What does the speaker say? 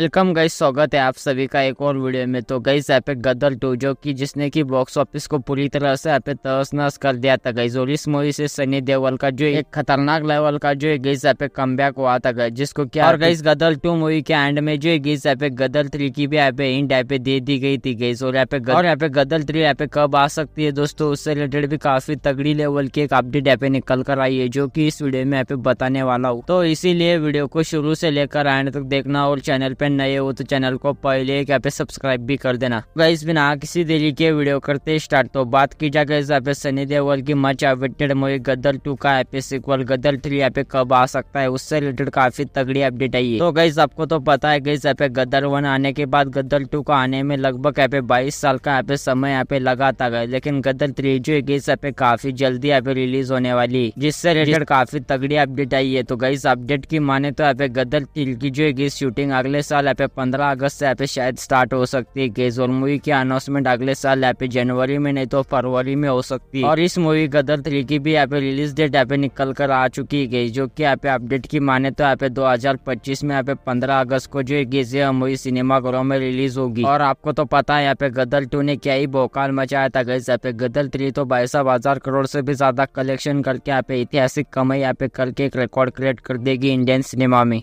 welcome गई स्वागत है आप सभी का एक और वीडियो में तो गई यहाँ पे गदर टू जो कि जिसने कि बॉक्स ऑफिस को पूरी तरह से यहाँ पे तहस नहस कर दिया था गई और इस मूवी से सनी देवल का जो एक खतरनाक लेवल का जो गई यहाँ पे कम बैक हुआ था गई जिसको क्या और गई गदर टू मूवी के एंड में जो गई यहाँ पे गदर थ्री की भी यहाँ पे इंड यहाँ पे दे दी गई थी गई और यहाँ पे और यहाँ पे गदर थ्री यहाँ पे कब आ सकती है दोस्तों उससे रिलेटेड भी काफी तगड़ी लेवल की एक अपडेट यहाँ पे निकल कर आई है जो की इस वीडियो में यहाँ पे बताने वाला हूँ तो इसीलिए वीडियो को शुरू से लेकर एंड तक देखना और चैनल पे पे नए हो तो चैनल को पहले यहाँ पे सब्सक्राइब भी कर देना गाइस बिना किसी देरी के वीडियो करते स्टार्ट तो बात की जाए गाइस यहाँ पे सनी देओल की much awaited movie Gadar two का यहाँ पे सिक्वल गदर थ्री यहाँ पे कब आ सकता है उससे रिलेटेड काफी तगड़ी अपडेट आई है तो गाइस आपको तो पता है गाइस यहाँ पे गदर वन आने के बाद गदर टू का आने में लगभग यहाँ पे बाईस साल का यहाँ पे समय यहाँ पे लगा था गया लेकिन गदर थ्री जो है गाइस पे काफी जल्दी यहाँ पे रिलीज होने वाली जिससे रिलेटेड काफी तगड़ी अपडेट आई है तो गाइस अपडेट की माने तो यहाँ पे गदर थ्री की जो है शूटिंग अगले साल साल ऐप पंद्रह अगस्त से पे शायद स्टार्ट हो सकती है गेज और मूवी की अनाउंसमेंट अगले साल पे जनवरी में नहीं तो फरवरी में हो सकती है और इस मूवी गदर थ्री की भी पे रिलीज डेट यहाँ पे निकल कर आ चुकी है जो की पे अपडेट की माने तो यहाँ पे दो हजार पच्चीस में पे पंद्रह अगस्त को जो गेज मूवी सिनेमा घरों में रिलीज होगी और आपको तो पता है यहाँ पे गदर टू ने क्या ही भोकाल मचाया था गई यहाँ पे गदर थ्री तो बाईस हजार करोड़ से भी ज्यादा कलेक्शन करके यहाँ पे ऐतिहासिक कमाई यहाँ पे करके एक रिकॉर्ड क्रिएट कर देगी इंडियन सिनेमा में